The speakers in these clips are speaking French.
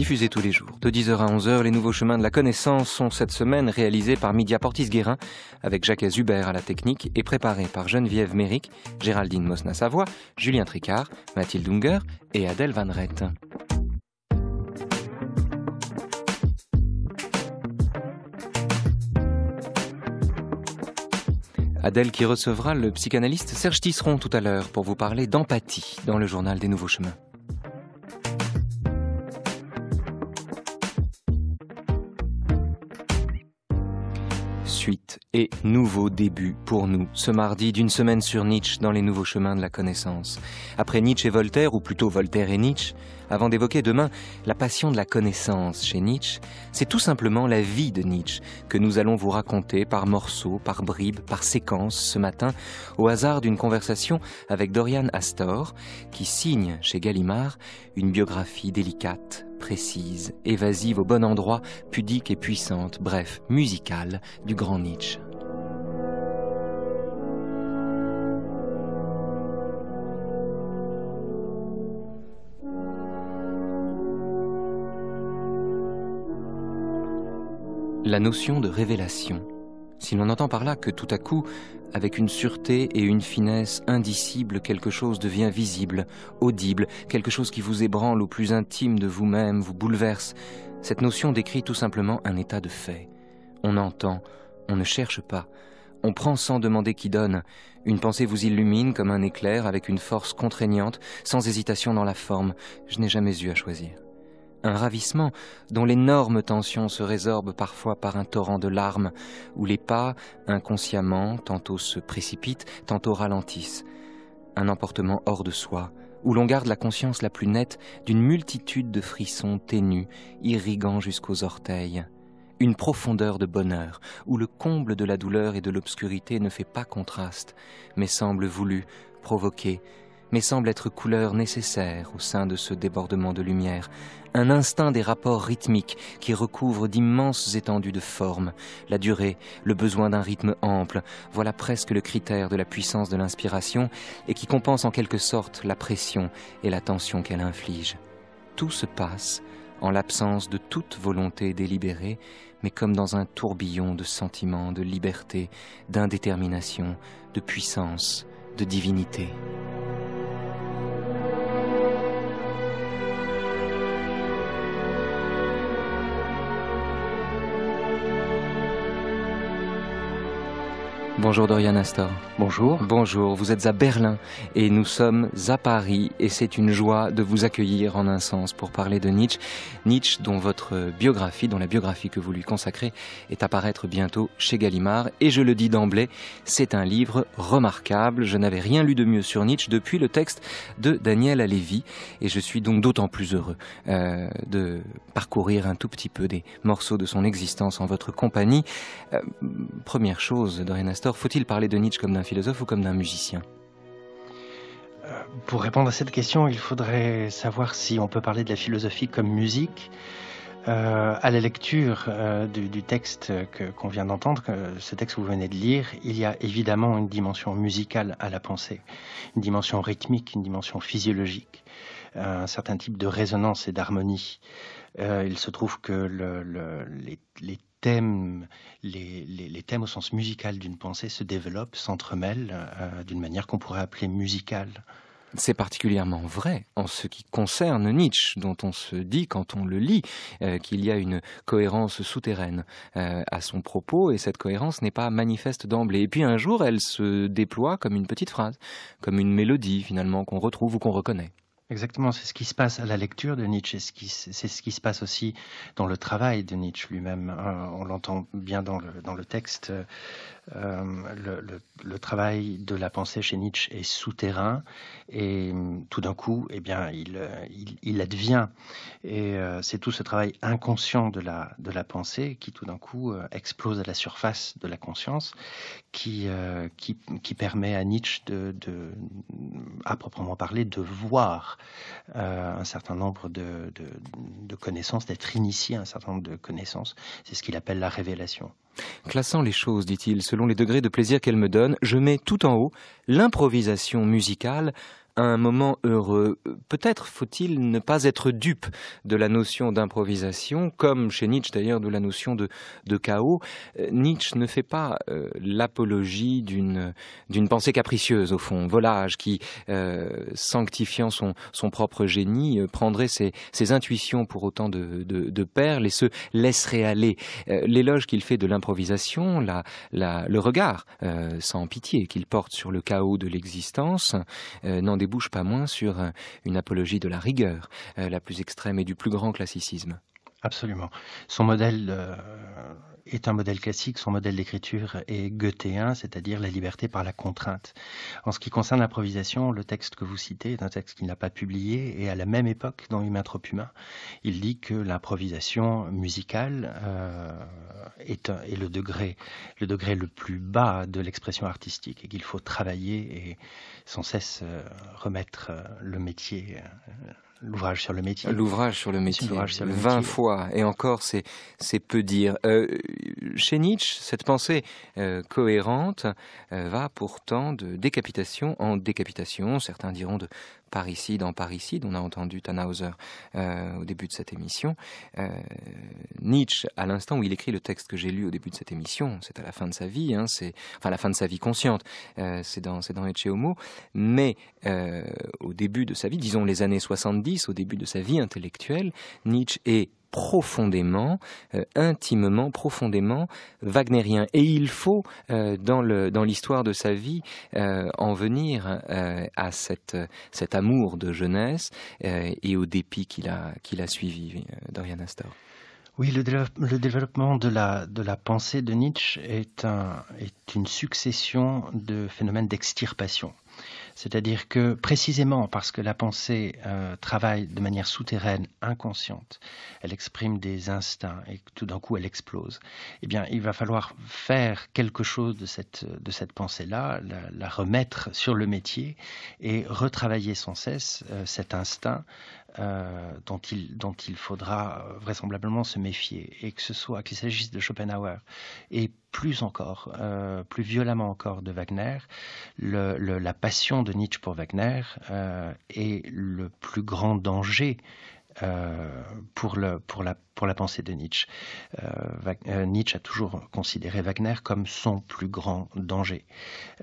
Diffusé tous les jours, de 10h à 11h, les nouveaux chemins de la connaissance sont cette semaine réalisés par Midia Portis Guérin, avec Jacques Hubert à la technique et préparés par Geneviève Méric, Géraldine Mosna-Savoie, Julien Tricard, Mathilde Unger et Adèle Van Rett. Adèle qui recevra le psychanalyste Serge Tisseron tout à l'heure pour vous parler d'empathie dans le journal des nouveaux chemins. et nouveau début pour nous, ce mardi d'une semaine sur Nietzsche dans les nouveaux chemins de la connaissance. Après Nietzsche et Voltaire, ou plutôt Voltaire et Nietzsche, avant d'évoquer demain la passion de la connaissance chez Nietzsche, c'est tout simplement la vie de Nietzsche que nous allons vous raconter par morceaux, par bribes, par séquences ce matin, au hasard d'une conversation avec Dorian Astor, qui signe chez Gallimard une biographie délicate, précise, évasive au bon endroit, pudique et puissante, bref, musicale du grand Nietzsche. La notion de révélation si l'on entend par là que tout à coup, avec une sûreté et une finesse indicibles, quelque chose devient visible, audible, quelque chose qui vous ébranle au plus intime de vous-même, vous bouleverse, cette notion décrit tout simplement un état de fait. On entend, on ne cherche pas, on prend sans demander qui donne. Une pensée vous illumine comme un éclair avec une force contraignante, sans hésitation dans la forme. Je n'ai jamais eu à choisir un ravissement dont l'énorme tension se résorbe parfois par un torrent de larmes, où les pas, inconsciemment, tantôt se précipitent, tantôt ralentissent, un emportement hors de soi, où l'on garde la conscience la plus nette d'une multitude de frissons ténus, irriguant jusqu'aux orteils, une profondeur de bonheur, où le comble de la douleur et de l'obscurité ne fait pas contraste, mais semble voulu, provoqué, mais semble être couleur nécessaire au sein de ce débordement de lumière, un instinct des rapports rythmiques qui recouvre d'immenses étendues de formes, la durée, le besoin d'un rythme ample, voilà presque le critère de la puissance de l'inspiration, et qui compense en quelque sorte la pression et la tension qu'elle inflige. Tout se passe en l'absence de toute volonté délibérée, mais comme dans un tourbillon de sentiments, de liberté, d'indétermination, de puissance, de divinité. Bonjour Dorian Astor. Bonjour. Bonjour, vous êtes à Berlin et nous sommes à Paris et c'est une joie de vous accueillir en un sens pour parler de Nietzsche. Nietzsche dont votre biographie, dont la biographie que vous lui consacrez est à paraître bientôt chez Gallimard et je le dis d'emblée, c'est un livre remarquable. Je n'avais rien lu de mieux sur Nietzsche depuis le texte de Daniel Levy et je suis donc d'autant plus heureux euh, de parcourir un tout petit peu des morceaux de son existence en votre compagnie. Euh, première chose Dorian Astor, faut-il parler de Nietzsche comme d'un philosophe ou comme d'un musicien euh, Pour répondre à cette question, il faudrait savoir si on peut parler de la philosophie comme musique. Euh, à la lecture euh, du, texte qu'on vient d'entendre, ce texte que vous venez de lire, il y a évidemment une dimension musicale à la pensée, une dimension rythmique, une dimension physiologique, un certain type de résonance et d'harmonie. il se trouve que les, les, les, thèmes au sens musical d'une pensée se développent, s'entremêlent euh, d'une manière qu'on pourrait appeler musicale. C'est particulièrement vrai en ce qui concerne Nietzsche, dont on se dit quand on le lit euh, qu'il y a une cohérence souterraine euh, à son propos, et cette cohérence n'est pas manifeste d'emblée. Et puis un jour, elle se déploie comme une petite phrase, comme une mélodie finalement qu'on retrouve ou qu'on reconnaît. Exactement, c'est ce qui se passe à la lecture de Nietzsche, c'est ce, qui se passe aussi dans le travail de Nietzsche lui-même. Hein, on l'entend bien dans le, dans le texte euh, euh, le, travail de la pensée chez Nietzsche est souterrain et hum, tout d'un coup, eh bien, il, euh, il, il advient. Et euh, c'est tout ce travail inconscient de la, de la pensée qui tout d'un coup explose à la surface de la conscience qui, qui, qui, permet à Nietzsche, de, de, à proprement parler, de voir un certain nombre de, de, de connaissances, d'être initié à un certain nombre de connaissances. C'est ce qu'il appelle la révélation. Classant les choses, dit-il, selon les degrés de plaisir qu'elles me donnent, je mets tout en haut l'improvisation musicale un moment heureux. Peut-être faut-il ne pas être dupe de la notion d'improvisation, comme chez Nietzsche d'ailleurs de la notion de, de chaos. Euh, Nietzsche ne fait pas euh, l'apologie d'une pensée capricieuse, au fond, volage, qui, euh, sanctifiant son, son propre génie, prendrait ses, ses, intuitions pour autant de, de, perles et se laisserait aller. L'éloge qu'il fait de l'improvisation, le regard sans pitié qu'il porte sur le chaos de l'existence, n'en débouche pas moins sur euh, une apologie de la rigueur, euh, la plus extrême et du plus grand classicisme. Absolument. Son modèle, euh, est un modèle classique, son modèle d'écriture est goethéen, c'est-à-dire la liberté par la contrainte. En ce qui concerne l'improvisation, le texte que vous citez est un texte qu'il n'a pas publié et à la même époque dans Humain trop humain, il dit que l'improvisation musicale euh, est, le degré le degré le plus bas de l'expression artistique et qu'il faut travailler et sans cesse euh, remettre euh, le métier L'ouvrage sur le métier. L'ouvrage sur le métier. 20 fois, et encore, c'est, peu dire. Euh, chez Nietzsche, cette pensée euh, cohérente euh, va pourtant de décapitation en décapitation, certains diront de parricide en parricide, on a entendu Tannhauser euh, au début de cette émission. Euh, Nietzsche, à l'instant où il écrit le texte que j'ai lu au début de cette émission, c'est à la fin de sa vie, hein, c'est enfin la fin de sa vie consciente, euh, c'est dans c'est dans Ecce Homo, mais au début de sa vie, disons les années 70, au début de sa vie intellectuelle, Nietzsche est profondément, euh, intimement, profondément wagnérien. Et il faut, euh, dans, l'histoire de sa vie, euh, en venir à cet amour de jeunesse et au dépit qu'il a, suivi, Dorian Astor. Oui, le, développement de la, pensée de Nietzsche est une succession de phénomènes d'extirpation. C'est-à-dire que précisément parce que la pensée euh, travaille de manière souterraine, inconsciente, elle exprime des instincts et tout d'un coup elle explose, eh bien il va falloir faire quelque chose de cette, pensée-là, la, remettre sur le métier et retravailler sans cesse euh, cet instinct euh, dont, il, faudra euh, vraisemblablement se méfier, et que ce soit qu'il s'agisse de Schopenhauer et plus encore, euh, plus violemment encore de Wagner, la passion de Nietzsche pour Wagner est le plus grand danger pour, le, pour la pour la pensée de Nietzsche. Euh, euh, Nietzsche a toujours considéré Wagner comme son plus grand danger.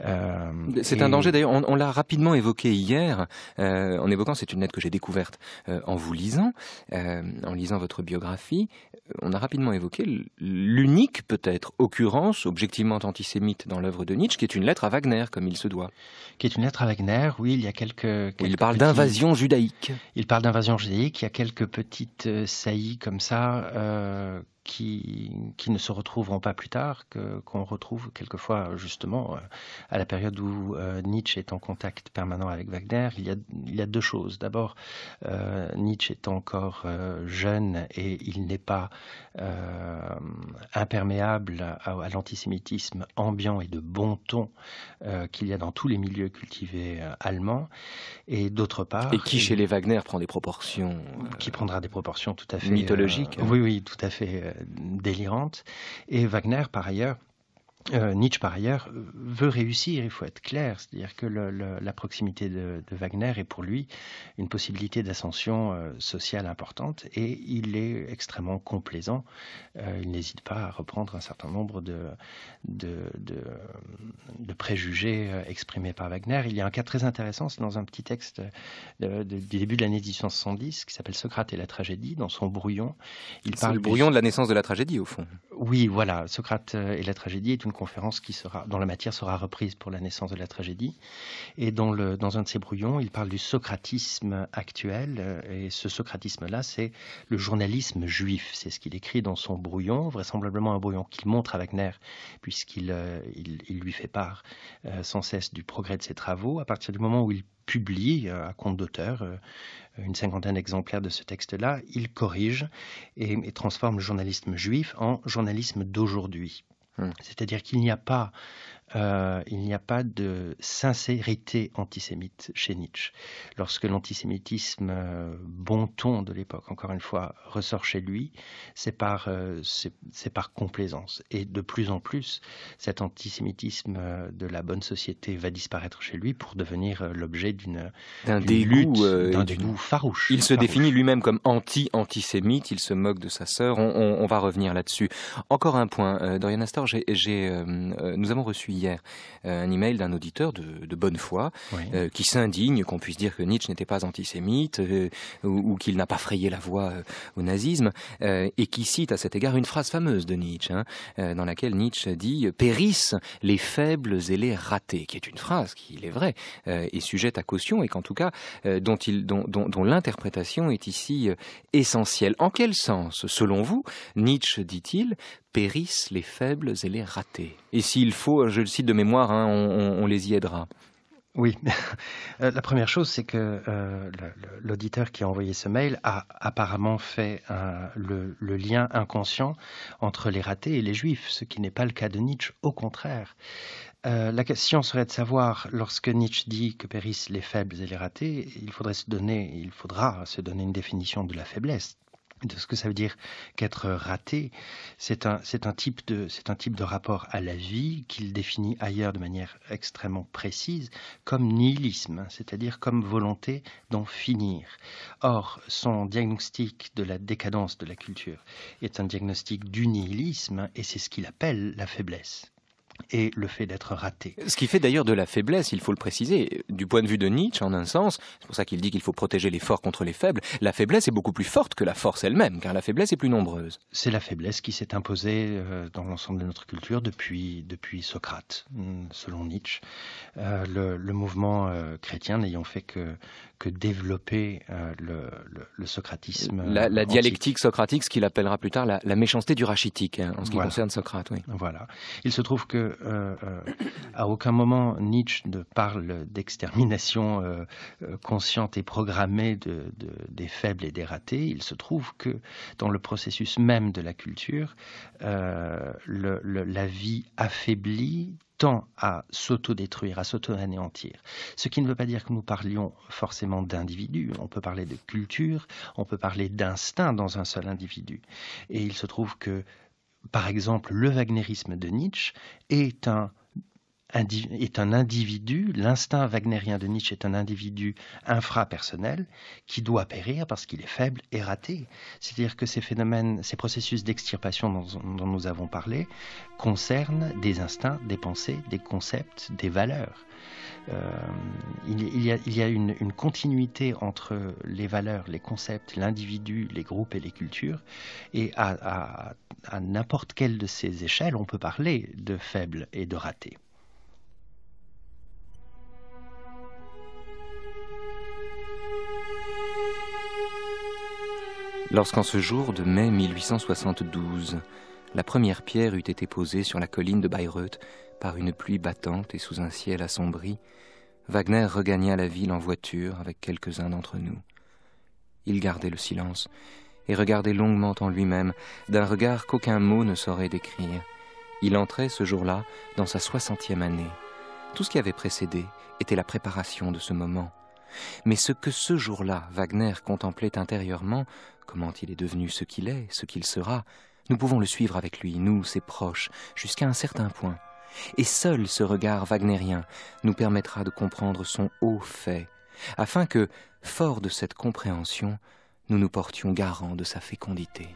Euh, c'est un danger d'ailleurs, on, l'a rapidement évoqué hier, en évoquant, c'est une lettre que j'ai découverte en vous lisant, en lisant votre biographie, on a rapidement évoqué l'unique peut-être occurrence objectivement antisémite dans l'œuvre de Nietzsche, qui est une lettre à Wagner, comme il se doit. Qui est une lettre à Wagner, oui, il y a quelques... il parle d'invasion judaïque. Il parle d'invasion judaïque, il y a quelques petites saillies comme ça uh uh qui, qui, ne se retrouveront pas plus tard, qu'on retrouve quelquefois justement euh, à la période où euh, Nietzsche est en contact permanent avec Wagner. Il y a, il deux choses. D'abord, euh, Nietzsche est encore jeune et il n'est pas imperméable à, l'antisémitisme ambiant et de bon ton qu'il y a dans tous les milieux cultivés allemands. Et d'autre part... Et qui chez les Wagner prend des proportions... qui prendra des proportions tout à fait... Mythologiques. Hein. oui, oui, tout à fait délirante. Et Wagner, par ailleurs, euh, Nietzsche, par ailleurs, veut réussir, il faut être clair, c'est-à-dire que la proximité de, Wagner est pour lui une possibilité d'ascension euh, sociale importante et il est extrêmement complaisant, euh, il n'hésite pas à reprendre un certain nombre de, de, de, préjugés exprimés par Wagner. Il y a un cas très intéressant, c'est dans un petit texte du début de l'année 1870 qui s'appelle Socrate et la tragédie, dans son brouillon. Il parle le brouillon de la naissance de la tragédie, au fond. Oui, voilà, Socrate et la tragédie est une conférence qui sera, dont la matière sera reprise pour la naissance de la tragédie. Et dans, le, dans un de ses brouillons, il parle du socratisme actuel. Euh, et ce socratisme-là, c'est le journalisme juif. C'est ce qu'il écrit dans son brouillon, vraisemblablement un brouillon qu'il montre à Wagner, puisqu'il euh, il, lui fait part euh, sans cesse du progrès de ses travaux. À partir du moment où il publie à compte d'auteur une cinquantaine d'exemplaires de ce texte-là, il corrige et, transforme le journalisme juif en journalisme d'aujourd'hui. Mmh. C'est-à-dire qu'il n'y a pas euh, il n'y a pas de sincérité antisémite chez Nietzsche. Lorsque l'antisémitisme euh, bon ton de l'époque, encore une fois, ressort chez lui, c'est par, euh, c'est par complaisance. Et de plus en plus, cet antisémitisme de la bonne société va disparaître chez lui pour devenir l'objet d'une lutte, d'un dégoût farouche. Il se définit lui-même comme anti-antisémite, il se moque de sa sœur, on, va revenir là-dessus. Encore un point, Dorian Astor, nous avons reçu hier euh, un email d'un auditeur de, bonne foi euh, qui s'indigne qu'on puisse dire que Nietzsche n'était pas antisémite euh, ou, qu'il n'a pas frayé la voie au nazisme et qui cite à cet égard une phrase fameuse de Nietzsche hein, dans laquelle Nietzsche dit périssent les faibles et les ratés, qui est une phrase qui, il est vrai, est sujette à caution et qu'en tout cas dont l'interprétation est ici essentielle. En quel sens, selon vous, Nietzsche dit-il périssent les faibles et les ratés. Et s'il faut, je le cite de mémoire, hein, on, les y aidera. Oui. Euh, la première chose, c'est que euh, l'auditeur qui a envoyé ce mail a apparemment fait euh, le, lien inconscient entre les ratés et les juifs, ce qui n'est pas le cas de Nietzsche, au contraire. la question serait de savoir, lorsque Nietzsche dit que périssent les faibles et les ratés, il faudrait se donner, il faudra se donner une définition de la faiblesse de ce que ça veut dire qu'être raté, c'est un, c'est un type de rapport à la vie qu'il définit ailleurs de manière extrêmement précise comme nihilisme, hein, c'est-à-dire comme volonté d'en finir. Or, son diagnostic de la décadence de la culture est un diagnostic du nihilisme et c'est ce qu'il appelle la faiblesse et le fait d'être raté. Ce qui fait d'ailleurs de la faiblesse, il faut le préciser, du point de vue de Nietzsche, en un sens, c'est pour ça qu'il dit qu'il faut protéger les forts contre les faibles, la faiblesse est beaucoup plus forte que la force elle-même, car la faiblesse est plus nombreuse. C'est la faiblesse qui s'est imposée euh, dans l'ensemble de notre culture depuis, depuis Socrate, mm, selon Nietzsche. Euh, le, mouvement euh, chrétien n'ayant fait que, que développer euh, le, socratisme. La, dialectique socratique, ce qu'il appellera plus tard la, méchanceté du rachitique, hein, en ce qui concerne Socrate. Oui. Voilà. Il se trouve que euh, euh, à aucun moment Nietzsche ne parle d'extermination consciente et programmée des faibles et des ratés. Il se trouve que dans le processus même de la culture, la vie affaiblie tend à s'auto-détruire, à s'auto-anéantir. Ce qui ne veut pas dire que nous parlions forcément d'individus. On peut parler de culture, on peut parler d'instinct dans un seul individu. Et il se trouve que, par exemple, le wagnerisme de Nietzsche est un est un individu, l'instinct wagnérien de Nietzsche est un individu infrapersonnel qui doit périr parce qu'il est faible et raté. C'est-à-dire que ces phénomènes, ces processus d'extirpation dont, nous avons parlé concernent des instincts, des pensées, des concepts, des valeurs. Euh, il, y a, une, continuité entre les valeurs, les concepts, l'individu, les groupes et les cultures. Et à, à n'importe quelle de ces échelles, on peut parler de faible et de raté. Lorsqu'en ce jour de mai 1872, la première pierre eut été posée sur la colline de Bayreuth par une pluie battante et sous un ciel assombri, Wagner regagna la ville en voiture avec quelques-uns d'entre nous. Il gardait le silence et regardait longuement en lui-même, d'un regard qu'aucun mot ne saurait décrire. Il entrait ce jour-là dans sa soixantième année. Tout ce qui avait précédé était la préparation de ce moment. Mais ce que ce jour-là Wagner contemplait intérieurement comment il est devenu ce qu'il est, ce qu'il sera, nous pouvons le suivre avec lui, nous, ses proches, jusqu'à un certain point. Et seul ce regard wagnérien nous permettra de comprendre son haut fait, afin que, fort de cette compréhension, nous nous portions garants de sa fécondité.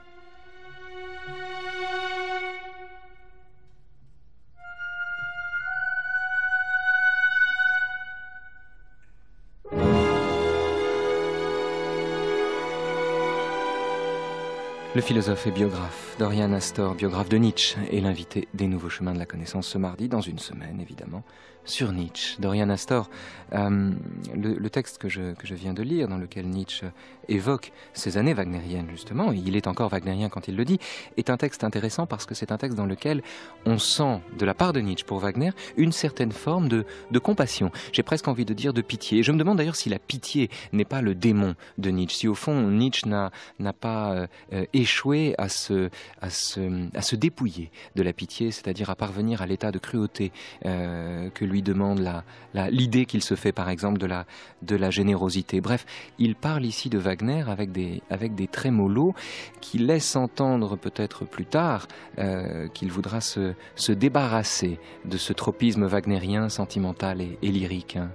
Le philosophe et biographe Dorian Astor, biographe de Nietzsche, est l'invité des Nouveaux Chemins de la Connaissance ce mardi, dans une semaine évidemment, sur Nietzsche. Dorian Astor, euh, le, texte que je, viens de lire, dans lequel Nietzsche évoque ses années wagnériennes justement, il est encore wagnérien quand il le dit, est un texte intéressant parce que c'est un texte dans lequel on sent, de la part de Nietzsche pour Wagner, une certaine forme de, compassion. J'ai presque envie de dire de pitié. je me demande d'ailleurs si la pitié n'est pas le démon de Nietzsche, si au fond Nietzsche n'a pas euh, échoué euh, à se, dépouiller de la pitié, c'est-à-dire à parvenir à l'état de cruauté euh, que lui demande l'idée qu'il se fait, par exemple, de la, générosité. Bref, il parle ici de Wagner avec des, avec des trémolos qui laissent entendre peut-être plus tard euh, qu'il voudra se, débarrasser de ce tropisme wagnérien sentimental et, et lyrique. Hein.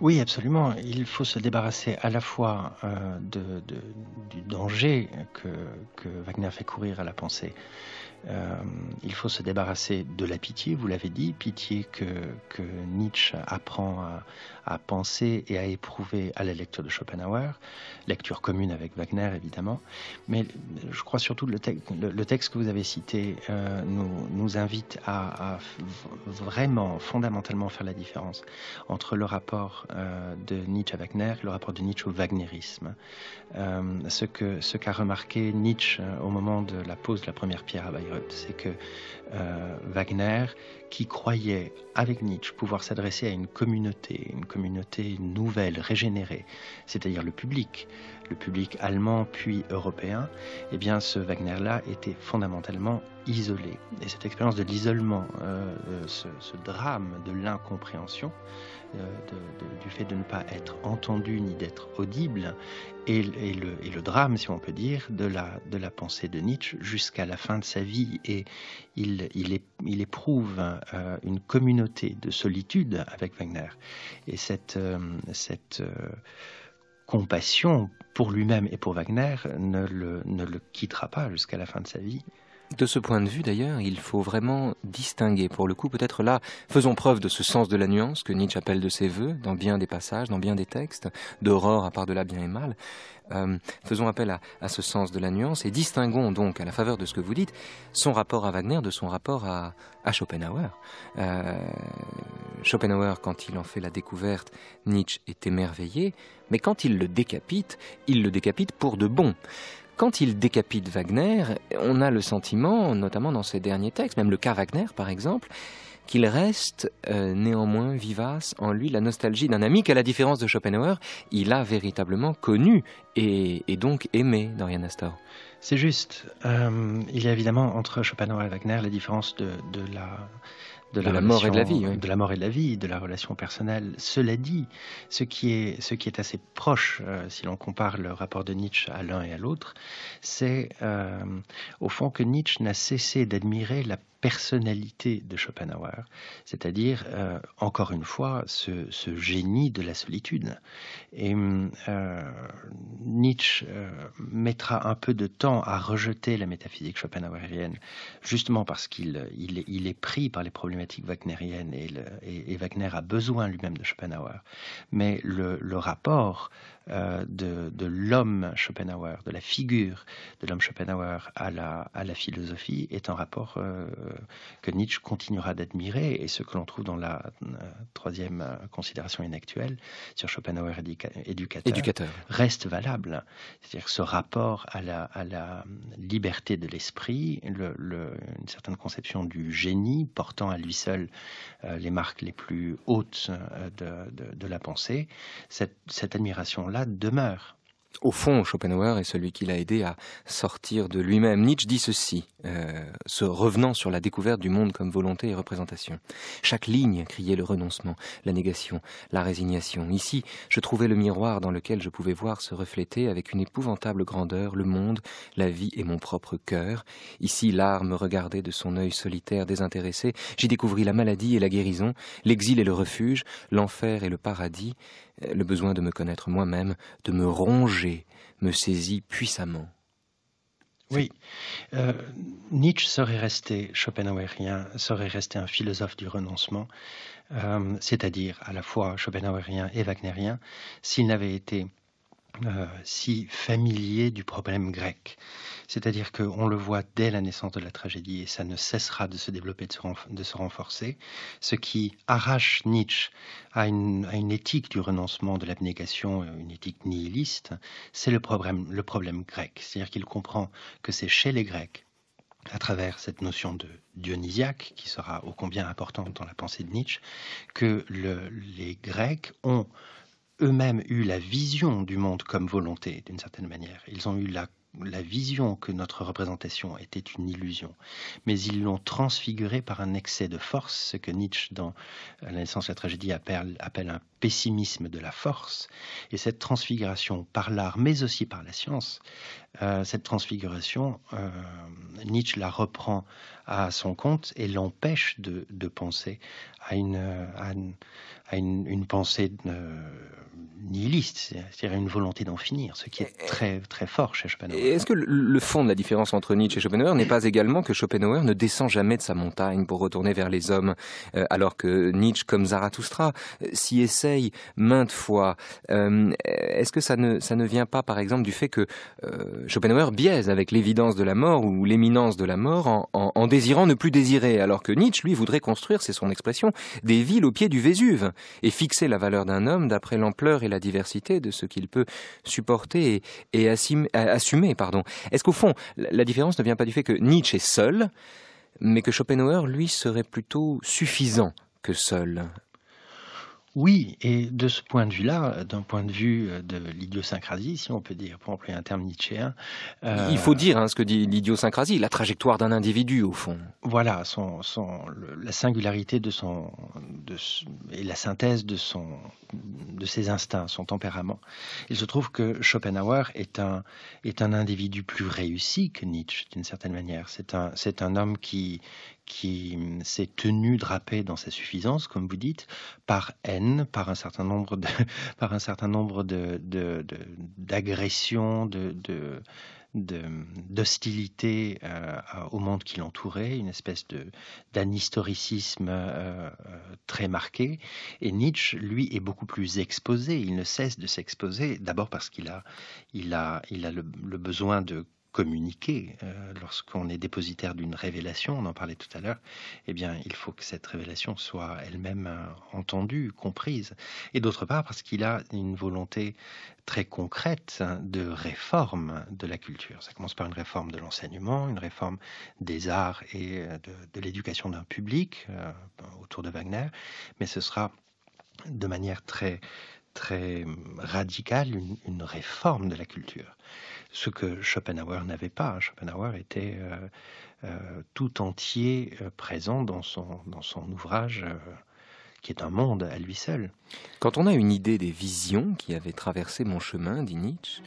Oui, absolument. Il faut se débarrasser à la fois euh, de, du danger que, que, Wagner fait courir à la pensée. Euh, il faut se débarrasser de la pitié, vous l'avez dit, pitié que, que Nietzsche apprend à, à penser et à éprouver à la lecture de Schopenhauer, lecture commune avec Wagner évidemment, mais je crois surtout que le, texte que vous avez cité euh, nous, invite à, vraiment, fondamentalement faire la différence entre le rapport euh, de Nietzsche à Wagner et le rapport de Nietzsche au wagnerisme. Euh, ce qu'a ce qu'a remarqué Nietzsche au moment de la pose de la première pierre à Bayreuth, c'est que euh, Wagner, qui croyait, avec Nietzsche, pouvoir s'adresser à une communauté, une communauté nouvelle, régénérée, c'est-à-dire le public, le public allemand puis européen, eh bien ce Wagner-là était fondamentalement isolé. Et cette expérience de l'isolement, euh, euh, ce, drame de l'incompréhension, euh, du fait de ne pas être entendu ni d'être audible, et, le, drame, si on peut dire, de la, pensée de Nietzsche jusqu'à la fin de sa vie. Et il, éprouve une communauté de solitude avec Wagner. Et cette... compassion pour lui-même et pour Wagner ne le quittera pas jusqu'à la fin de sa vie. De ce point de vue d'ailleurs, il faut vraiment distinguer. Pour le coup, peut-être là, faisons preuve de ce sens de la nuance que Nietzsche appelle de ses voeux dans bien des passages, dans bien des textes, d'aurore à part de là bien et mal. Euh, faisons appel à, ce sens de la nuance et distinguons donc, à la faveur de ce que vous dites, son rapport à Wagner de son rapport à, Schopenhauer. Euh, Schopenhauer, quand il en fait la découverte, Nietzsche est émerveillé, mais quand il le décapite, il le décapite pour de bon quand il décapite Wagner, on a le sentiment, notamment dans ses derniers textes, même le cas Wagner par exemple, qu'il reste euh, néanmoins vivace en lui la nostalgie d'un ami qu'à la différence de Schopenhauer, il a véritablement connu et, donc aimé, Dorian Astor. C'est juste. Euh, il y a évidemment entre Schopenhauer et Wagner la différence de la de la, mort et de la vie, de la mort et la vie, de la relation personnelle. Cela dit, ce qui est, assez proche, euh, si l'on compare le rapport de Nietzsche à l'un et à l'autre, c'est euh, au fond que Nietzsche n'a cessé d'admirer la personnalité de Schopenhauer, c'est-à-dire euh, encore une fois ce, génie de la solitude. Et Nietzsche mettra un peu de temps à rejeter la métaphysique schopenhauerienne, justement parce qu'il est, pris par les problèmes problématique et, Wagner a besoin lui-même de Schopenhauer. Mais le, rapport euh, de, l'homme Schopenhauer, de la figure de l'homme Schopenhauer à la, à la philosophie est un rapport euh, que Nietzsche continuera d'admirer et ce que l'on trouve dans la euh, troisième considération inactuelle sur Schopenhauer éducateur, reste valable. C'est-à-dire ce rapport à la, à la liberté de l'esprit, le, une certaine conception du génie portant à lui seul euh, les marques les plus hautes euh, de, la pensée, cette admiration-là demeure. Au fond, Schopenhauer est celui qui l'a aidé à sortir de lui-même. Nietzsche dit ceci, euh, se revenant sur la découverte du monde comme volonté et représentation. Chaque ligne criait le renoncement, la négation, la résignation. Ici, je trouvais le miroir dans lequel je pouvais voir se refléter avec une épouvantable grandeur le monde, la vie et mon propre cœur. Ici, l'art me regardait de son œil solitaire désintéressé. J'y découvris la maladie et la guérison, l'exil et le refuge, l'enfer et le paradis le besoin de me connaître moi-même, de me ronger, me saisit puissamment. Oui, euh, Nietzsche serait resté schopenhauerien, serait resté un philosophe du renoncement, euh, c'est-à-dire à la fois schopenhauerien et wagnerien, s'il n'avait été euh, si familier du problème grec. C'est-à-dire qu'on le voit dès la naissance de la tragédie et ça ne cessera de se développer, de se, renforcer, ce qui arrache Nietzsche à une, éthique du renoncement, de l'abnégation, euh, une éthique nihiliste, c'est le problème, grec. C'est-à-dire qu'il comprend que c'est chez les Grecs à travers cette notion de dionysiaque, qui sera ô combien importante dans la pensée de Nietzsche, que les Grecs ont eux-mêmes eu la vision du monde comme volonté, d'une certaine manière. Ils ont eu la, vision que notre représentation était une illusion, mais ils l'ont transfigurée par un excès de force, ce que Nietzsche, dans La naissance de la tragédie, appelle, appelle un pessimisme de la force et cette transfiguration par l'art, mais aussi par la science. Euh, cette transfiguration, euh, Nietzsche la reprend à son compte et l'empêche de, penser euh, à une, à une, une, pensée nihiliste, c'est-à-dire une volonté d'en finir, ce qui est très très fort chez Schopenhauer. Est-ce que le fond de la différence entre Nietzsche et Schopenhauer n'est pas également que Schopenhauer ne descend jamais de sa montagne pour retourner vers les hommes, alors que Nietzsche, comme Zarathustra, s'y essaie maintes fois. Euh, est-ce que ça ne, vient pas, par exemple, du fait que euh, Schopenhauer biaise avec l'évidence de la mort ou l'éminence de la mort en, désirant ne plus désirer, alors que Nietzsche, lui, voudrait construire, c'est son expression, des villes au pied du Vésuve et fixer la valeur d'un homme d'après l'ampleur et la diversité de ce qu'il peut supporter et, assumer. pardon. Est-ce qu'au fond, la différence ne vient pas du fait que Nietzsche est seul, mais que Schopenhauer, lui, serait plutôt suffisant que seul oui, et de ce point de vue-là, d'un point de vue euh, de l'idiosyncrasie, si on peut dire, pour employer un terme nietzschéen. Il euh, faut dire hein, ce que dit l'idiosyncrasie, la trajectoire d'un individu, au fond. Voilà, la singularité de son, et la synthèse de, son, de ses instincts, son tempérament. Il se trouve que Schopenhauer est un, est un individu plus réussi que Nietzsche, d'une certaine manière. C'est un, c'est un homme qui, qui hum, s'est tenu drapé dans sa suffisance, comme vous dites, par haine, par un certain nombre de, par un certain nombre de, d'agressions, de, hum, d'hostilité euh, au monde qui l'entourait, une espèce de, d'anhistoricisme euh, euh, très marqué. Et Nietzsche, lui, est beaucoup plus exposé, il ne cesse de s'exposer, d'abord parce qu'il a, il a, il a le besoin de communiquer. Euh, lorsqu'on est dépositaire d'une révélation, on en parlait tout à l'heure, eh bien, il faut que cette révélation soit elle-même euh, entendue, comprise. Et d'autre part, parce qu'il a une volonté très concrète hein, de réforme de la culture. Ça commence par une réforme de l'enseignement, une réforme des arts et euh, de, l'éducation d'un public ben, autour de Wagner, mais ce sera de manière très très radicale une réforme de la culture ce que Schopenhauer n'avait pas. Schopenhauer était euh, euh, tout entier euh, présent dans son, dans son ouvrage qui est un monde à lui seul. Quand on a une idée des visions qui avaient traversé mon chemin, dit Nietzsche,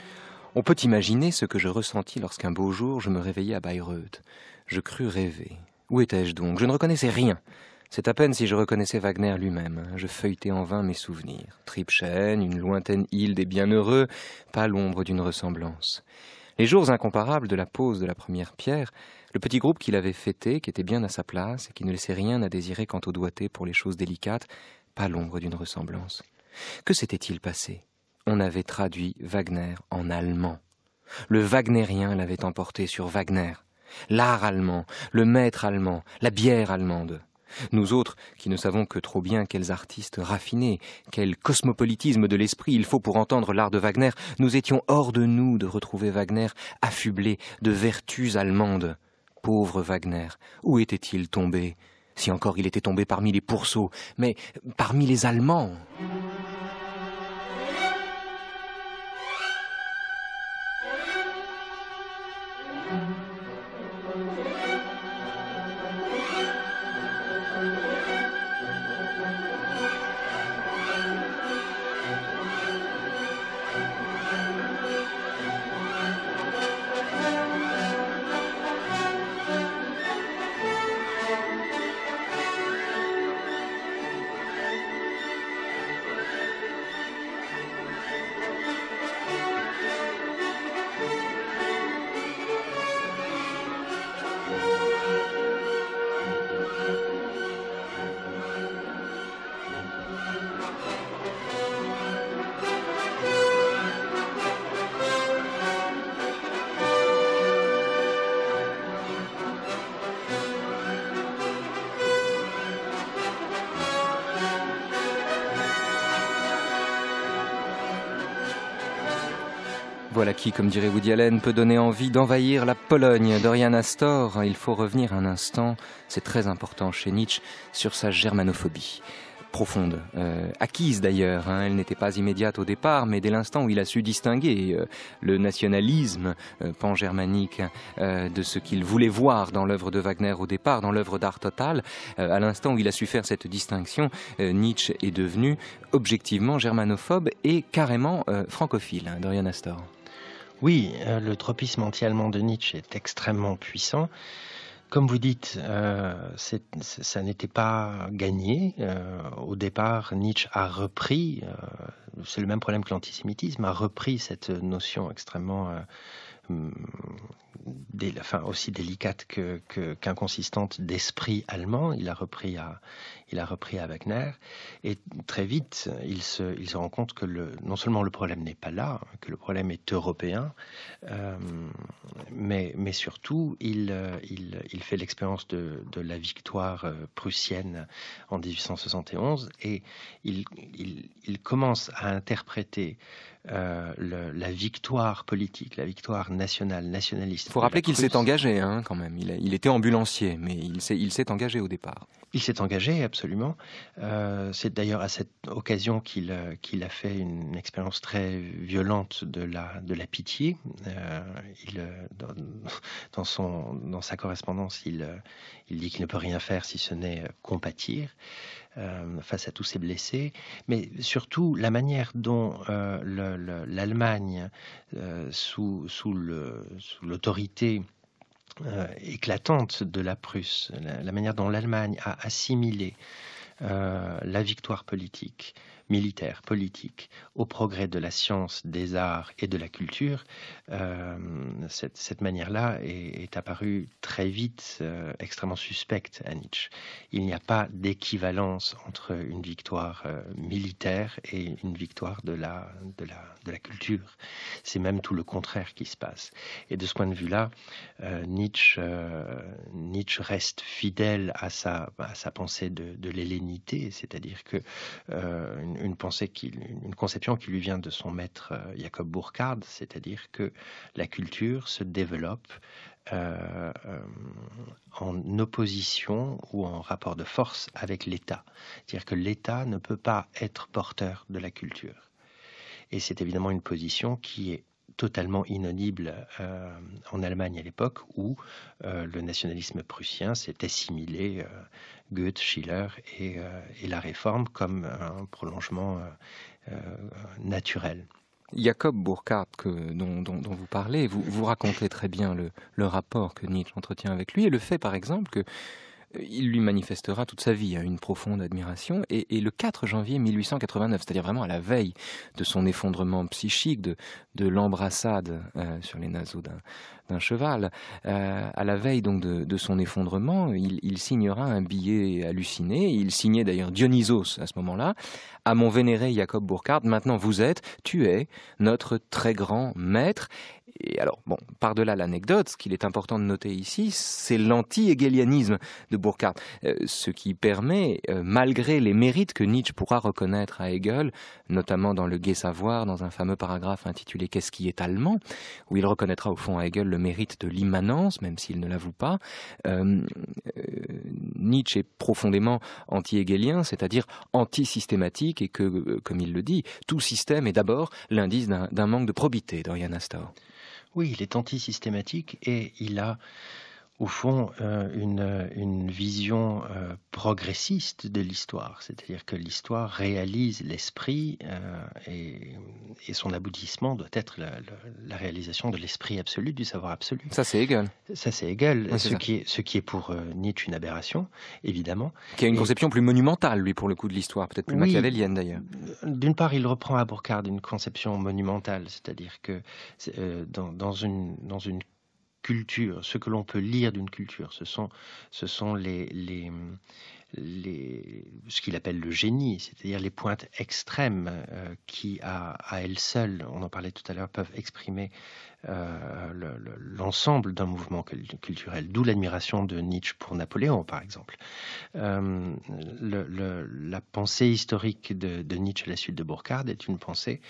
on peut imaginer ce que je ressentis lorsqu'un beau jour je me réveillai à Bayreuth. Je crus rêver. Où étais-je donc Je ne reconnaissais rien. C'est à peine si je reconnaissais Wagner lui-même. Hein. Je feuilletais en vain mes souvenirs. Tripchen, une lointaine île des bienheureux, pas l'ombre d'une ressemblance. Les jours incomparables de la pose de la première pierre, le petit groupe qu'il avait fêté, qui était bien à sa place et qui ne laissait rien à désirer quant au doigté pour les choses délicates, pas l'ombre d'une ressemblance. Que s'était-il passé On avait traduit Wagner en allemand. Le wagnerien l'avait emporté sur Wagner. L'art allemand, le maître allemand, la bière allemande. Nous autres, qui ne savons que trop bien quels artistes raffinés, quel cosmopolitisme de l'esprit il faut pour entendre l'art de Wagner, nous étions hors de nous de retrouver Wagner affublé de vertus allemandes. Pauvre Wagner, où était-il tombé Si encore il était tombé parmi les pourceaux, mais parmi les Allemands. voilà qui, comme dirait Woody Allen, peut donner envie d'envahir la Pologne. Dorian Astor, il faut revenir un instant, c'est très important chez Nietzsche, sur sa germanophobie profonde, euh, acquise d'ailleurs. Hein. Elle n'était pas immédiate au départ, mais dès l'instant où il a su distinguer euh, le nationalisme euh, pan-germanique de ce qu'il voulait voir dans l'œuvre de Wagner au départ, dans l'œuvre d'art total, à l'instant où il a su faire cette distinction, Nietzsche est devenu objectivement germanophobe et carrément francophile. Hein, Dorian Astor. Oui, euh, le tropisme anti-allemand de Nietzsche est extrêmement puissant. Comme vous dites, euh, ça n'était pas gagné. Euh, au départ, Nietzsche a repris, c'est le même problème que l'antisémitisme, a repris cette notion extrêmement hum, enfin aussi délicate qu'inconsistante d'esprit allemand. Il a repris à, il a repris à Wagner. Et très vite, il se, il se rend compte que non seulement le problème n'est pas là, que le problème est européen, euh, mais, mais surtout, il, euh, il, il fait l'expérience de, de, la victoire euh, prussienne en 1871 et il, il, il commence à interpréter la victoire politique, la victoire nationale, nationaliste. Il faut rappeler qu'il s'est engagé hein, quand même. Il, il était ambulancier, mais il s'est engagé au départ. Il s'est engagé, absolument. Euh, c'est d'ailleurs à cette occasion euh, qu'il a fait une expérience très violente de la, pitié. Euh, il, dans, sa correspondance, il, dit qu'il ne peut rien faire si ce n'est compatir face à tous ces blessés. Mais surtout, la manière dont l'Allemagne, sous, l'autorité... Euh, éclatante de la Prusse, la, manière dont l'Allemagne a assimilé euh, la victoire politique, militaire, politique, au progrès de la science, des arts et de la culture, euh, cette, manière-là est, apparue très vite euh, extrêmement suspecte à Nietzsche. Il n'y a pas d'équivalence entre une victoire euh, militaire et une victoire de la, de de la culture. C'est même tout le contraire qui se passe. Et de ce point de vue-là, Nietzsche, Nietzsche reste fidèle à sa, sa pensée de, de l'hellénité, c'est-à-dire que une, une pensée, qui, une conception qui lui vient de son maître euh, Jacob Burckhardt, c'est-à-dire que la culture se développe euh, euh, en opposition ou en rapport de force avec l'État. C'est-à-dire que l'État ne peut pas être porteur de la culture. Et c'est évidemment une position qui est totalement inaudible euh, en Allemagne à l'époque où euh, le nationalisme prussien s'est assimilé euh, Goethe, Schiller et, la réforme comme un prolongement naturel. Jacob Burckhardt, que, dont, vous parlez, vous, vous racontez très bien le, le, rapport que Nietzsche entretient avec lui et le fait par exemple que il lui manifestera toute sa vie hein, une profonde admiration. Et, le 4 janvier 1889, c'est-à-dire vraiment à la veille de son effondrement psychique, de, l'embrassade euh, sur les naseaux d'un cheval, euh, à la veille donc de, son effondrement, il, signera un billet halluciné. Il signait d'ailleurs Dionysos à ce moment-là, à mon vénéré Jacob Burckhardt, maintenant vous êtes, tu es notre très grand maître. Et alors, bon, par-delà l'anecdote, ce qu'il est important de noter ici, c'est lanti hégélianisme de Burckhardt, euh, ce qui permet, euh, malgré les mérites que Nietzsche pourra reconnaître à Hegel, notamment dans le Gai Savoir, dans un fameux paragraphe intitulé Qu'est-ce qui est allemand, où il reconnaîtra au fond à Hegel le mérite de l'immanence, même s'il ne l'avoue pas, euh, Nietzsche est profondément anti hégélien cest c'est-à-dire anti-systématique, et que, comme il le dit, tout système est d'abord l'indice d'un manque de probité, Dorian Astor. Oui, il est antisystématique et il a au fond, euh, une, vision euh, progressiste de l'histoire, c'est-à-dire que l'histoire réalise l'esprit euh, et, son aboutissement doit être la, réalisation de l'esprit absolu, du savoir absolu. Ça, c'est Hegel. Ça, c'est Hegel, ce, Qui est, ce qui est pour Nietzsche une aberration, évidemment. Qui a une conception plus monumentale, lui, pour le coup, de l'histoire, peut-être plus machiavélienne d'ailleurs. D'une part, il reprend à Bourcard une conception monumentale, c'est-à-dire que dans, une, dans une culture, ce que l'on peut lire d'une culture. Ce sont, ce sont les, les, ce qu'il appelle le génie, c'est-à-dire les pointes extrêmes euh, qui, à, à, elles seules, on en parlait tout à l'heure, peuvent exprimer euh, l'ensemble d'un mouvement culturel, d'où l'admiration de Nietzsche pour Napoléon, par exemple. Euh, la pensée historique de, Nietzsche à la suite de Burckhardt est une pensée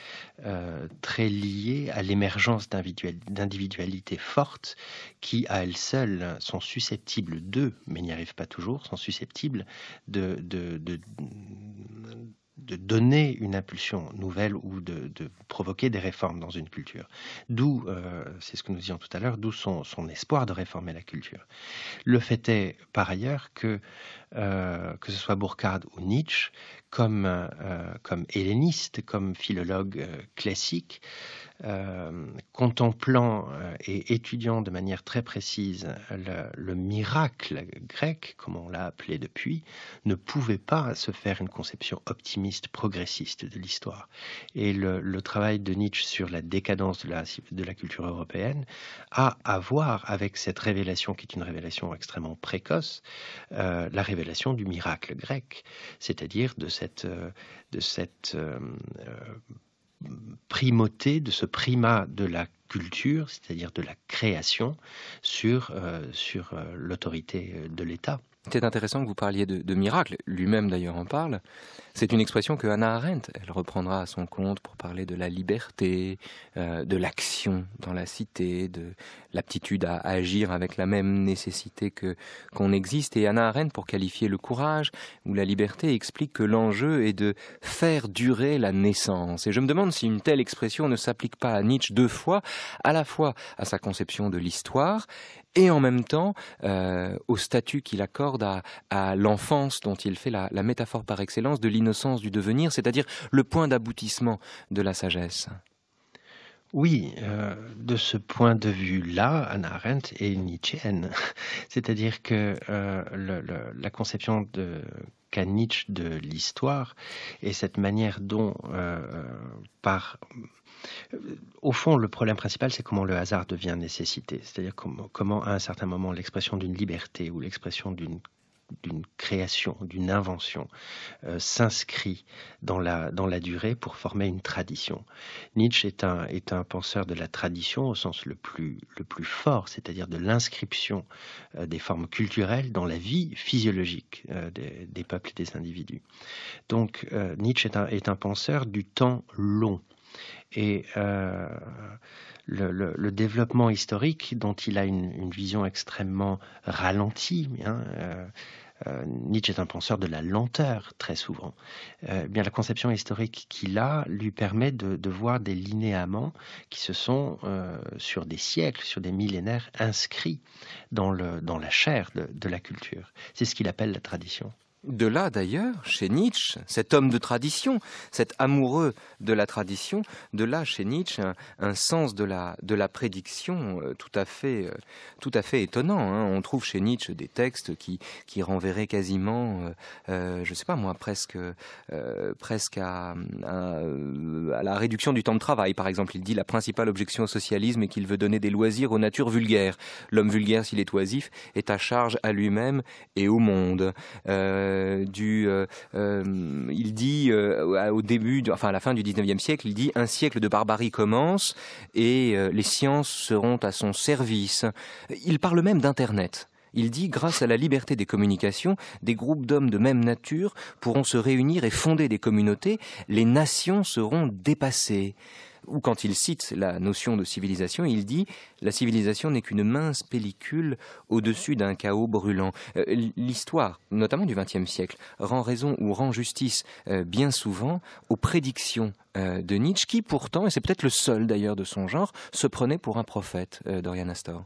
euh, très liée à l'émergence d'individualités fortes qui, à elles seules, sont susceptibles d'eux, mais n'y arrivent pas toujours, sont susceptibles de de donner une impulsion nouvelle ou de, provoquer des réformes dans une culture. D'où, euh, c'est ce que nous disions tout à l'heure, d'où son, son, espoir de réformer la culture. Le fait est, par ailleurs, que, euh, que ce soit Burkhard ou Nietzsche, comme, euh, comme helléniste, comme philologue euh, classique, euh, contemplant euh, et étudiant de manière très précise le, miracle grec, comme on l'a appelé depuis, ne pouvait pas se faire une conception optimiste, progressiste de l'histoire. Et le, travail de Nietzsche sur la décadence de la, culture européenne a à voir avec cette révélation qui est une révélation extrêmement précoce, euh, la révélation du miracle grec, c'est-à-dire de cette, primauté, de ce primat de la culture, c'est-à-dire de la création, sur, euh, sur euh, l'autorité de l'État. C'est intéressant que vous parliez de, miracle, lui-même d'ailleurs en parle. C'est une expression que Hannah Arendt, elle reprendra à son compte pour parler de la liberté, euh, de l'action dans la cité, de l'aptitude à agir avec la même nécessité que qu'on existe. Et Hannah Arendt, pour qualifier le courage ou la liberté, explique que l'enjeu est de faire durer la naissance. Et je me demande si une telle expression ne s'applique pas à Nietzsche deux fois, à la fois à sa conception de l'histoire et en même temps euh, au statut qu'il accorde à, l'enfance dont il fait la, métaphore par excellence de l'innocence du devenir, c'est-à-dire le point d'aboutissement de la sagesse. Oui, euh, de ce point de vue-là, Anna Arendt est nietzschéenne. C'est-à-dire que euh, la conception de qu'a Nietzsche de l'histoire et cette manière dont, par euh, au fond, le problème principal, c'est comment le hasard devient nécessité, c'est-à-dire comment, à un certain moment, l'expression d'une liberté ou l'expression d'une création, d'une invention, euh, s'inscrit dans la, durée pour former une tradition. Nietzsche est un, penseur de la tradition au sens le plus, fort, c'est-à-dire de l'inscription euh, des formes culturelles dans la vie physiologique des, peuples et des individus. Donc Nietzsche est un penseur du temps long. Et euh, le, développement historique, dont il a une, vision extrêmement ralentie, hein, euh, euh, Nietzsche est un penseur de la lenteur très souvent. Eh bien la conception historique qu'il a lui permet de, voir des linéaments qui se sont sur des siècles, sur des millénaires inscrits dans, le, dans la chair de, de la culture. C'est ce qu'il appelle la tradition. De là, d'ailleurs, chez Nietzsche, cet homme de tradition, cet amoureux de la tradition, de là, chez Nietzsche, un, sens de la, prédiction euh, euh, tout à fait, étonnant. Hein. On trouve chez Nietzsche des textes qui, renverraient quasiment, euh, je ne sais pas moi, presque, presque à, la réduction du temps de travail. Par exemple, il dit la principale objection au socialisme est qu'il veut donner des loisirs aux natures vulgaires. L'homme vulgaire, s'il est oisif, est à charge à lui-même et au monde. Euh, euh, euh, il dit au début, enfin à la fin du XIXe siècle, il dit un siècle de barbarie commence et les sciences seront à son service. Il parle même d'Internet. Il dit, grâce à la liberté des communications, des groupes d'hommes de même nature pourront se réunir et fonder des communautés, les nations seront dépassées ou quand il cite la notion de civilisation, il dit La civilisation n'est qu'une mince pellicule au-dessus d'un chaos brûlant. Euh, l'histoire, notamment du XXe siècle, rend raison ou rend justice euh, bien souvent aux prédictions euh, de Nietzsche, qui pourtant, et c'est peut-être le seul d'ailleurs de son genre, se prenait pour un prophète, Dorian Astor.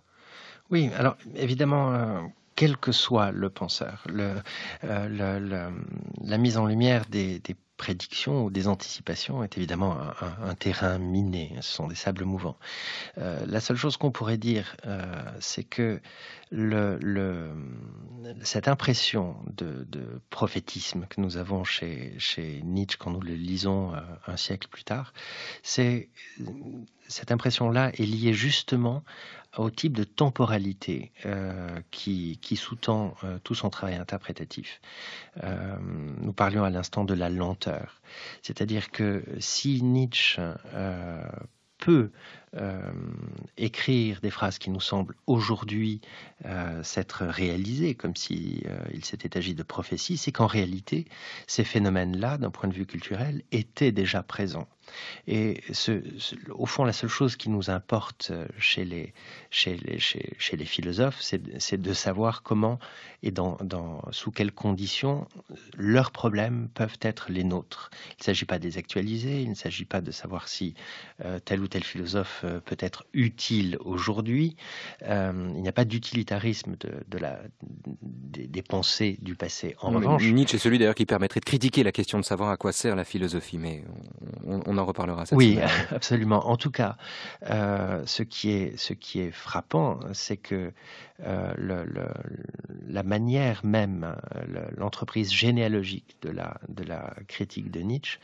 Oui, alors évidemment. quel que soit le penseur. la mise en lumière des, des prédictions ou des anticipations est évidemment un, terrain miné, ce sont des sables mouvants. Euh, la seule chose qu'on pourrait dire, euh, c'est que cette impression de, prophétisme que nous avons chez, Nietzsche quand nous le lisons euh, un siècle plus tard, cette impression-là est liée justement au type de temporalité euh, qui, sous-tend euh, tout son travail interprétatif. Euh, nous parlions à l'instant de la lenteur. C'est-à-dire que si Nietzsche peut euh, écrire des phrases qui nous semblent aujourd'hui euh, s'être réalisées, comme s'il euh, s'était agi de prophéties, c'est qu'en réalité, ces phénomènes-là, d'un point de vue culturel, étaient déjà présents. Et au fond, la seule chose qui nous importe chez les, chez les, philosophes, c'est de savoir comment et dans, sous quelles conditions leurs problèmes peuvent être les nôtres. Il ne s'agit pas de les actualiser, il ne s'agit pas de savoir si tel ou tel philosophe euh, peut être utile aujourd'hui. Euh, il n'y a pas d'utilitarisme de, la, des, pensées du passé. En revanche, Nietzsche est celui d'ailleurs qui permettrait de critiquer la question de savoir à quoi sert la philosophie, mais on, en reparlera. Cette oui, absolument. En tout cas, euh, ce, qui est, ce qui est frappant, c'est que la manière même, l'entreprise généalogique de la, de la critique de Nietzsche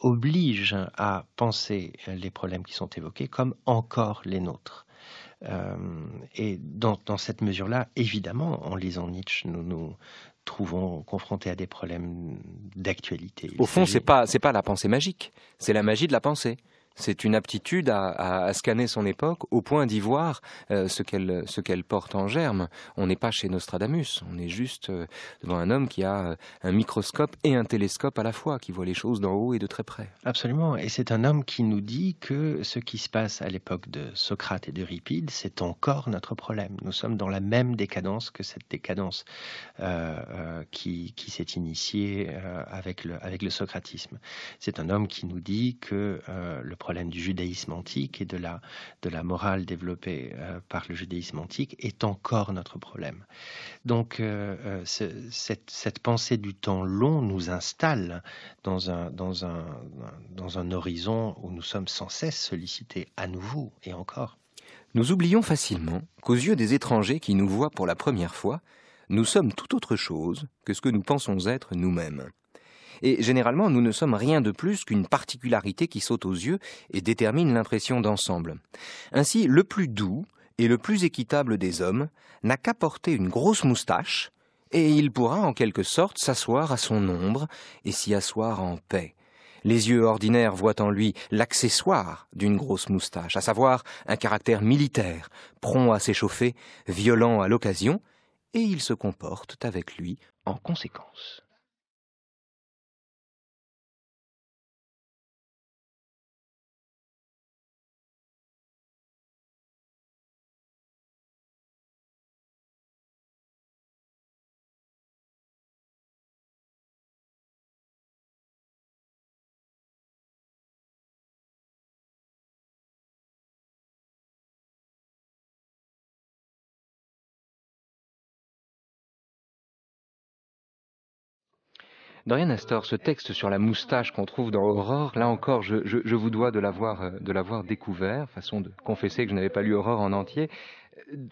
oblige à penser euh, les problèmes qui sont évoqués comme encore les nôtres. Euh, et dans, cette mesure-là, évidemment, en lisant Nietzsche, nous nous trouvons confrontés à des problèmes d'actualité. Au fond, ce pas pas la pensée magique, c'est la magie de la pensée c'est une aptitude à, scanner son époque au point d'y voir euh, ce qu'elle porte en germe. On n'est pas chez Nostradamus, on est juste euh, devant un homme qui a euh, un microscope et un télescope à la fois, qui voit les choses d'en haut et de très près. Absolument, et c'est un homme qui nous dit que ce qui se passe à l'époque de Socrate et de d'Euripide, c'est encore notre problème. Nous sommes dans la même décadence que cette décadence qui, qui s'est initiée avec le avec le socratisme. C'est un homme qui nous dit que le problème du judaïsme antique et de la, de la morale développée euh, par le judaïsme antique est encore notre problème. Donc euh, euh, cette, cette, pensée du temps long nous installe dans un, dans, un, dans un horizon où nous sommes sans cesse sollicités à nouveau et encore. Nous oublions facilement qu'aux yeux des étrangers qui nous voient pour la première fois, nous sommes tout autre chose que ce que nous pensons être nous-mêmes. Et généralement, nous ne sommes rien de plus qu'une particularité qui saute aux yeux et détermine l'impression d'ensemble. Ainsi, le plus doux et le plus équitable des hommes n'a qu'à porter une grosse moustache, et il pourra en quelque sorte s'asseoir à son ombre et s'y asseoir en paix. Les yeux ordinaires voient en lui l'accessoire d'une grosse moustache, à savoir un caractère militaire, prompt à s'échauffer, violent à l'occasion, et ils se comportent avec lui en conséquence. Dorian Astor, ce texte sur la moustache qu'on trouve dans Aurore, là encore, je, vous dois euh, de l'avoir, découvert, façon de confesser que je n'avais pas lu Aurore en entier.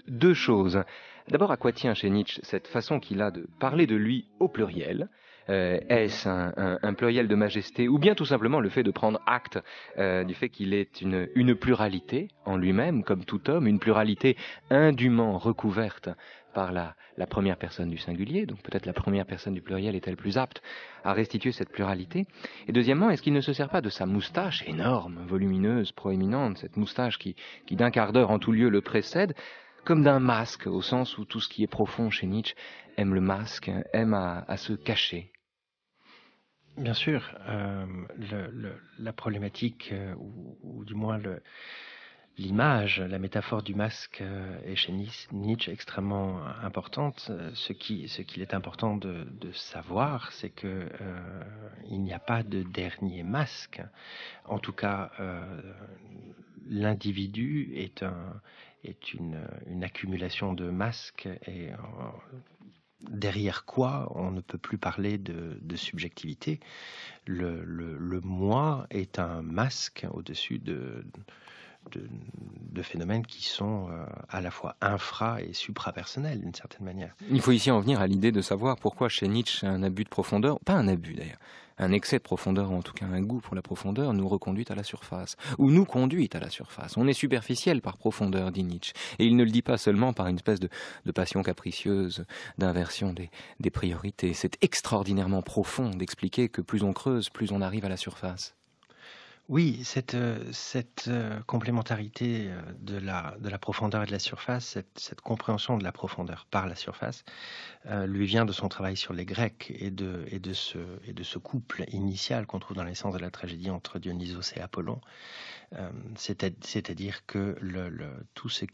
Deux choses. D'abord, à quoi tient chez Nietzsche cette façon qu'il a de parler de lui au pluriel euh, Est-ce un, pluriel de majesté ou bien tout simplement le fait de prendre acte euh, du fait qu'il est une pluralité en lui-même, comme tout homme, une pluralité indûment recouverte par la, première personne du singulier, donc peut-être la première personne du pluriel est-elle plus apte à restituer cette pluralité Et deuxièmement, est-ce qu'il ne se sert pas de sa moustache énorme, volumineuse, proéminente, cette moustache qui, d'un quart d'heure en tout lieu le précède, comme d'un masque, au sens où tout ce qui est profond chez Nietzsche aime le masque, aime à, se cacher Bien sûr, euh, la problématique, euh, ou, du moins le, l'image, la métaphore du masque euh, est chez Nietzsche extrêmement euh, importante. Euh, ce qu'il est important de, savoir, c'est que il n'y a pas de dernier masque. En tout cas, l'individu est, une, accumulation de masques et derrière quoi on ne peut plus parler de, subjectivité. Le, moi est un masque au-dessus de de, phénomènes qui sont euh, à la fois infra et suprapersonnels d'une certaine manière. Il faut ici en venir à l'idée de savoir pourquoi chez Nietzsche un abus de profondeur, pas un abus d'ailleurs, un excès de profondeur, en tout cas un goût pour la profondeur, nous reconduit à la surface, ou nous conduit à la surface. On est superficiel par profondeur, dit Nietzsche. Et il ne le dit pas seulement par une espèce de, passion capricieuse, d'inversion des priorités. C'est extraordinairement profond d'expliquer que plus on creuse, plus on arrive à la surface. Oui, cette, euh, euh, complémentarité euh, de la, profondeur et de la surface, cette, compréhension de la profondeur par la surface, lui vient de son travail sur les Grecs et de, et de, ce, couple initial qu'on trouve dans l'essence de la tragédie entre Dionysos et Apollon. C'est-à-dire que tout, ce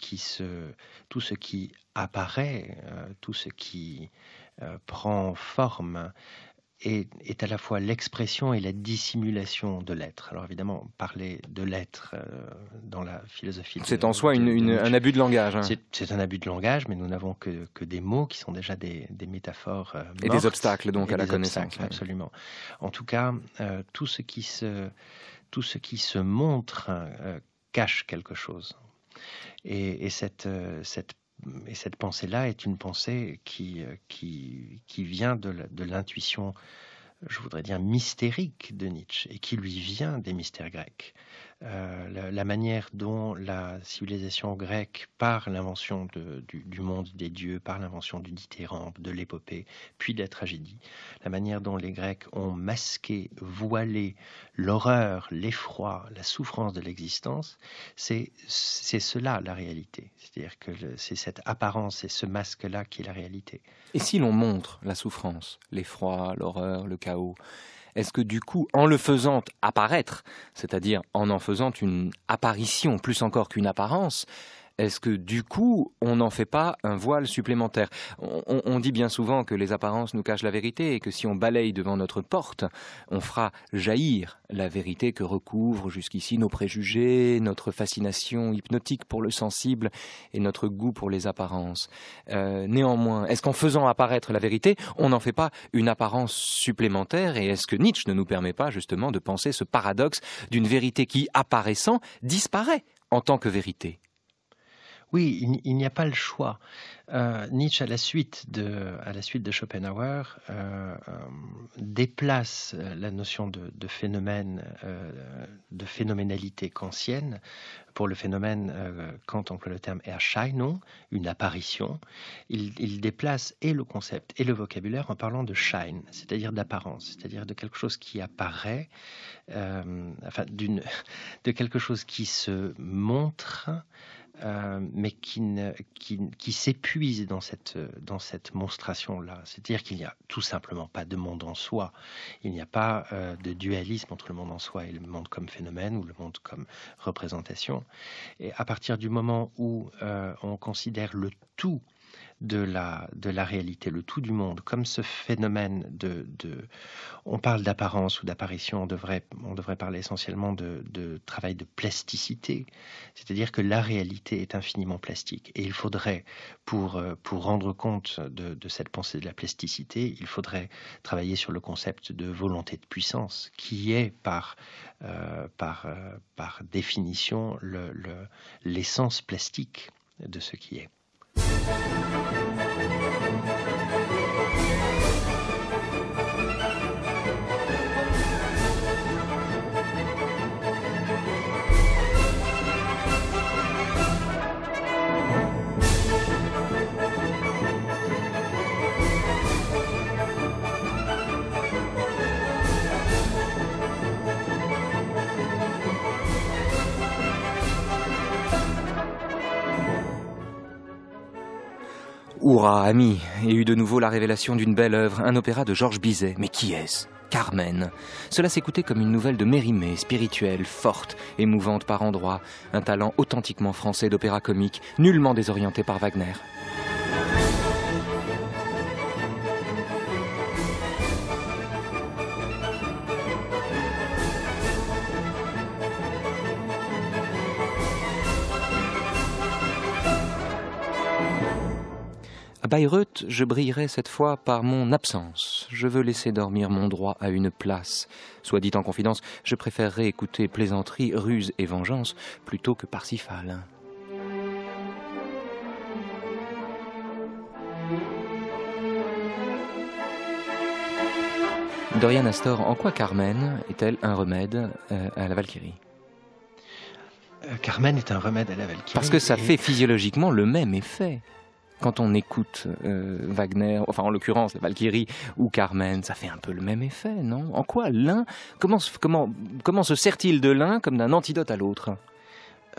qui apparaît, tout ce qui prend forme, est, à la fois l'expression et la dissimulation de l'être. Alors évidemment, parler de l'être euh, dans la philosophie. C'est en soi un abus de langage. Hein. C'est un abus de langage, mais nous n'avons que, que, des mots qui sont déjà des, métaphores. Euh, et des obstacles donc à la connaissance. Absolument. En tout cas, euh, tout, ce qui se, tout ce qui se montre cache quelque chose. Et, et cette, cette et cette pensée-là est une pensée qui, euh, qui vient de l'intuition, je voudrais dire, mystérique de Nietzsche, et qui lui vient des mystères grecs. Euh, la, manière dont la civilisation grecque, par l'invention du, du, monde des dieux, par l'invention du dithyrambe, de l'épopée, puis de la tragédie, la manière dont les Grecs ont masqué, voilé l'horreur, l'effroi, la souffrance de l'existence, c'est cela la réalité. C'est-à-dire que c'est cette apparence et ce masque-là qui est la réalité. Et si l'on montre la souffrance, l'effroi, l'horreur, le chaos, est-ce que du coup, en le faisant apparaître, c'est-à-dire en en faisant une apparition plus encore qu'une apparence, est-ce que du coup, on n'en fait pas un voile supplémentaire on, dit bien souvent que les apparences nous cachent la vérité et que si on balaye devant notre porte, on fera jaillir la vérité que recouvrent jusqu'ici nos préjugés, notre fascination hypnotique pour le sensible et notre goût pour les apparences. Euh, néanmoins, est-ce qu'en faisant apparaître la vérité, on n'en fait pas une apparence supplémentaire et est-ce que Nietzsche ne nous permet pas justement de penser ce paradoxe d'une vérité qui, apparaissant, disparaît en tant que vérité oui, il, n'y a pas le choix. Euh, Nietzsche, à la suite de, à la suite de Schopenhauer, euh, euh, déplace la notion de, phénomène, de phénoménalité kantienne. Pour le phénomène, on prend le terme Erscheinung, une apparition. Il, il, déplace et le concept et le vocabulaire en parlant de shine, c'est-à-dire d'apparence, c'est-à-dire de quelque chose qui apparaît, enfin, de quelque chose qui se montre. Euh, mais qui, qui, s'épuise dans cette, dans cette monstration-là. C'est-à-dire qu'il n'y a tout simplement pas de monde en soi. Il n'y a pas euh, de dualisme entre le monde en soi et le monde comme phénomène ou le monde comme représentation. Et à partir du moment où euh, on considère le tout de la, réalité, le tout du monde, comme ce phénomène de... on parle d'apparence ou d'apparition, on devrait, parler essentiellement de, travail de plasticité, c'est-à-dire que la réalité est infiniment plastique. Et il faudrait, pour, rendre compte de, cette pensée de la plasticité, il faudrait travailler sur le concept de volonté de puissance, qui est par, euh, euh, définition l'essence plastique de ce qui est. フフフフフ。Hourra, ami Et eut de nouveau la révélation d'une belle œuvre, un opéra de Georges Bizet. Mais qui est-ce Carmen. Cela s'écoutait comme une nouvelle de Mérimée, spirituelle, forte, émouvante par endroits, un talent authentiquement français d'opéra comique, nullement désorienté par Wagner. Bayreuth, je brillerai cette fois par mon absence. Je veux laisser dormir mon droit à une place. Soit dit en confidence, je préférerais écouter plaisanterie, ruse et vengeance plutôt que Parsifal. Dorian Astor, en quoi Carmen est-elle un remède euh, à la Valkyrie euh, Carmen est un remède à la Valkyrie. Parce que ça fait physiologiquement le même effet quand on écoute euh, Wagner, enfin en l'occurrence la Valkyrie ou Carmen, ça fait un peu le même effet, non En quoi l'un comment, comment, comment se sert-il de l'un comme d'un antidote à l'autre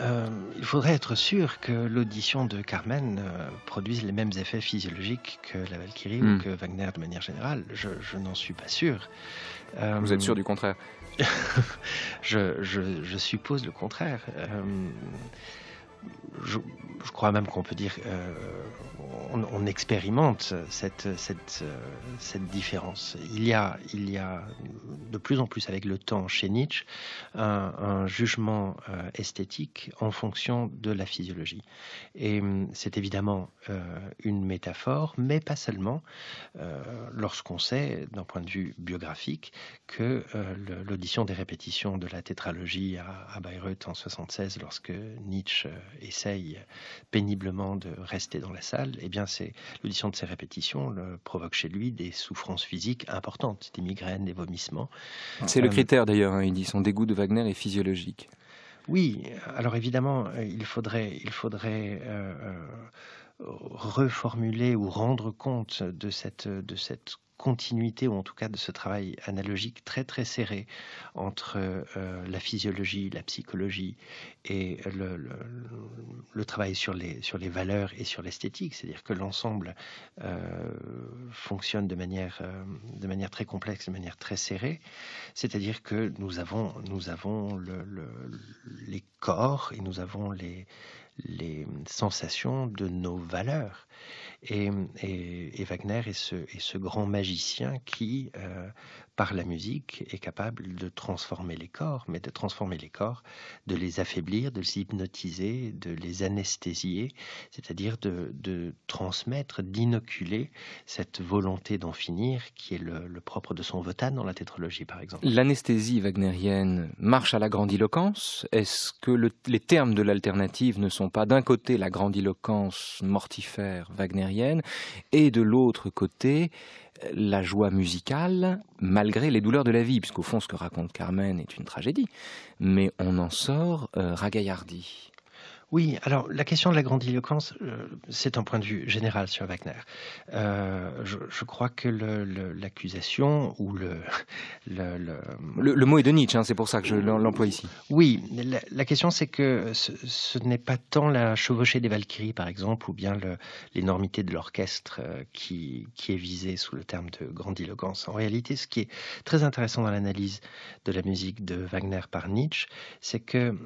euh, il faudrait être sûr que l'audition de Carmen euh, produise les mêmes effets physiologiques que la Valkyrie ou hmm. que Wagner de manière générale. Je, n'en suis pas sûr. Vous êtes sûr du contraire je, je, suppose le contraire je, crois même qu'on peut dire, qu'on euh, on, expérimente euh, cette, différence. Il y, a, il y a de plus en plus avec le temps chez Nietzsche un, jugement euh, esthétique en fonction de la physiologie. Et hum, c'est évidemment une métaphore, mais pas seulement, lorsqu'on sait, d'un point de vue biographique, que l'audition des répétitions de la tétralogie à, à Bayreuth en 76, lorsque Nietzsche essaye péniblement de rester dans la salle, eh bien c'est l'audition de ces répétitions provoque chez lui des souffrances physiques importantes, des migraines, des vomissements. C'est le euh, critère d'ailleurs, hein. il dit son dégoût de Wagner est physiologique. Oui, alors évidemment, euh, il faudrait, euh, reformuler ou rendre compte de cette, de cette continuité, ou en tout cas de ce travail analogique très très serré entre euh, la physiologie, la psychologie et le, travail sur les, sur les valeurs et sur l'esthétique. C'est-à-dire que l'ensemble euh, fonctionne de manière, euh, de manière très complexe, de manière très serrée. C'est-à-dire que nous avons, nous avons les corps et nous avons les, les sensations de nos valeurs. Et, et Wagner est ce, ce, grand magicien qui, euh, par la musique, est capable de transformer les corps, mais de transformer les corps, de les affaiblir, de les hypnotiser, de les anesthésier, c'est-à-dire de, transmettre, d'inoculer cette volonté d'en finir qui est le, propre de son votan dans la tétrologie, par exemple. L'anesthésie wagnérienne marche à la grandiloquence. Est-ce que les termes de l'alternative ne sont pas d'un côté la grandiloquence mortifère wagnerienne, et de l'autre côté, la joie musicale, malgré les douleurs de la vie, puisqu'au fond, ce que raconte Carmen est une tragédie, mais on en sort euh, ragaillardie. Oui, alors la question de la grandiloquence, euh, c'est un point de vue général sur Wagner. Euh, je, crois que l'accusation ou le le, mot est de Nietzsche, hein, c'est pour ça que je l'emploie ici. Oui, la, question c'est que ce, n'est pas tant la chevauchée des Valkyries, par exemple, ou bien l'énormité de l'orchestre euh, qui, est visée sous le terme de grandiloquence. En réalité, ce qui est très intéressant dans l'analyse de la musique de Wagner par Nietzsche, c'est que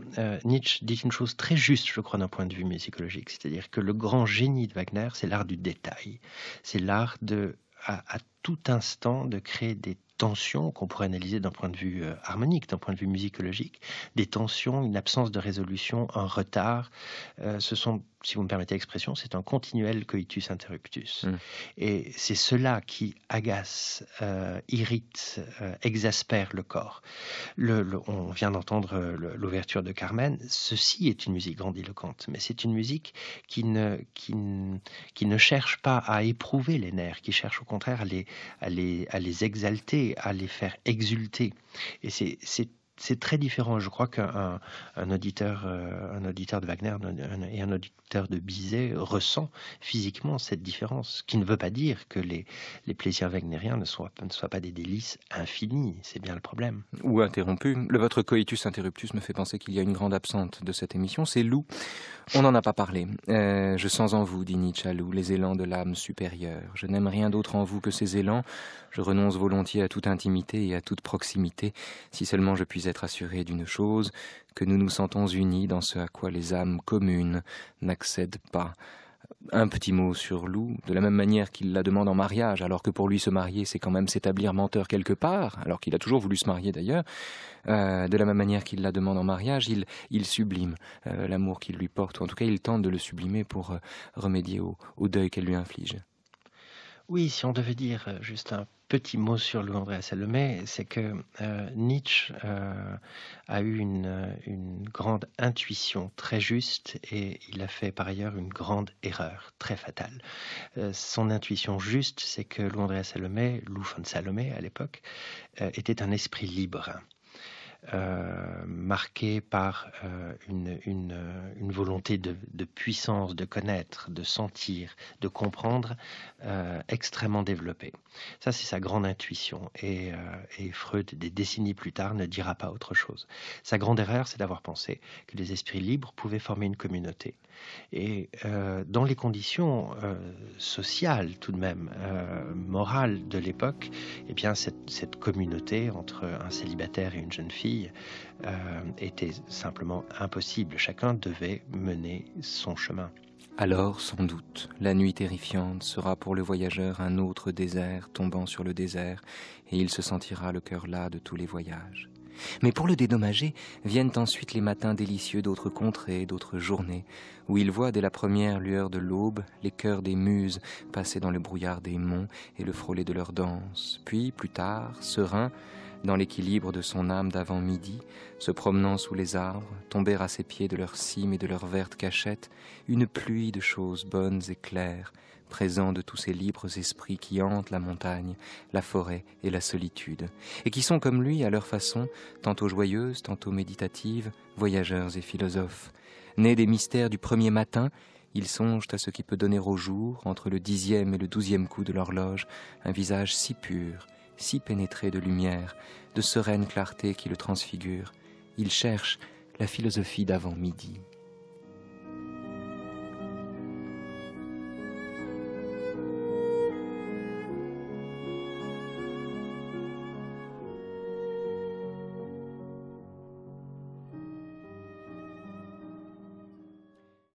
Nietzsche dit une chose très juste je crois, d'un point de vue musicologique. C'est-à-dire que le grand génie de Wagner, c'est l'art du détail. C'est l'art de, à, tout instant, de créer des tensions qu'on pourrait analyser d'un point de vue euh, harmonique, d'un point de vue musicologique, des tensions, une absence de résolution, un retard. Euh, ce sont si vous me permettez l'expression, c'est un continuel coitus interruptus. Mm. Et c'est cela qui agace, euh, irrite, euh, exaspère le corps. Le, on vient d'entendre euh, l'ouverture de Carmen. Ceci est une musique grandiloquente, mais c'est une musique qui ne, qui, cherche pas à éprouver les nerfs, qui cherche au contraire à les, à les, à les exalter, à les faire exulter. Et c'est c'est très différent. Je crois qu'un un auditeur, euh, un auditeur de Wagner et un auditeur de Bizet ressent physiquement cette différence, ce qui ne veut pas dire que les, plaisirs wagnériens ne soient, ne soient pas des délices infinies. C'est bien le problème. Ou interrompu Le votre coitus interruptus me fait penser qu'il y a une grande absente de cette émission, c'est Lou. On n'en a pas parlé. Euh, je sens en vous, dit Nietzsche les élans de l'âme supérieure. Je n'aime rien d'autre en vous que ces élans. Je renonce volontiers à toute intimité et à toute proximité, si seulement je puis être assuré d'une chose, que nous nous sentons unis dans ce à quoi les âmes communes n'accèdent pas. Un petit mot sur Lou, de la même manière qu'il la demande en mariage, alors que pour lui se marier, c'est quand même s'établir menteur quelque part, alors qu'il a toujours voulu se marier d'ailleurs, euh, de la même manière qu'il la demande en mariage, il, sublime euh, l'amour qu'il lui porte, ou en tout cas il tente de le sublimer pour euh, remédier au deuil qu'elle lui inflige. Oui, si on devait dire euh, juste un petit mot sur Lou andré Salomé, c'est que euh, Nietzsche euh, a eu une, grande intuition très juste et il a fait par ailleurs une grande erreur très fatale. son intuition juste, c'est que Lou andré Salomé, Lou von Salomé à l'époque, était un esprit libre. Euh, marquée marqué par euh, euh, une, volonté de, puissance, de connaître, de sentir, de comprendre extrêmement développée. Ça, c'est sa grande intuition. Et, Freud, des décennies plus tard, ne dira pas autre chose. Sa grande erreur, c'est d'avoir pensé que les esprits libres pouvaient former une communauté. Et dans les conditions sociales, tout de même, morales de l'époque, eh bien, cette communauté entre un célibataire et une jeune fille, euh, était simplement impossible. Chacun devait mener son chemin. Alors, sans doute, la nuit terrifiante sera pour le voyageur un autre désert tombant sur le désert, et il se sentira le cœur là de tous les voyages. Mais pour le dédommager, viennent ensuite les matins délicieux d'autres contrées, d'autres journées, où il voit dès la première lueur de l'aube les cœurs des muses passer dans le brouillard des monts et le frôler de leur danse. Puis, plus tard, serein, dans l'équilibre de son âme d'avant-midi, se promenant sous les arbres, tomber à ses pieds de leurs cimes et de leurs vertes cachettes une pluie de choses bonnes et claires, présents de tous ces libres esprits qui hantent la montagne, la forêt et la solitude, et qui sont comme lui, à leur façon, tantôt joyeuses, tantôt méditatives, voyageurs et philosophes. Nés des mystères du premier matin, ils songent à ce qui peut donner au jour, entre le dixième et le douzième coup de l'horloge, un visage si pur, si pénétré de lumière, de sereine clarté qui le transfigure, il cherche la philosophie d'avant-midi.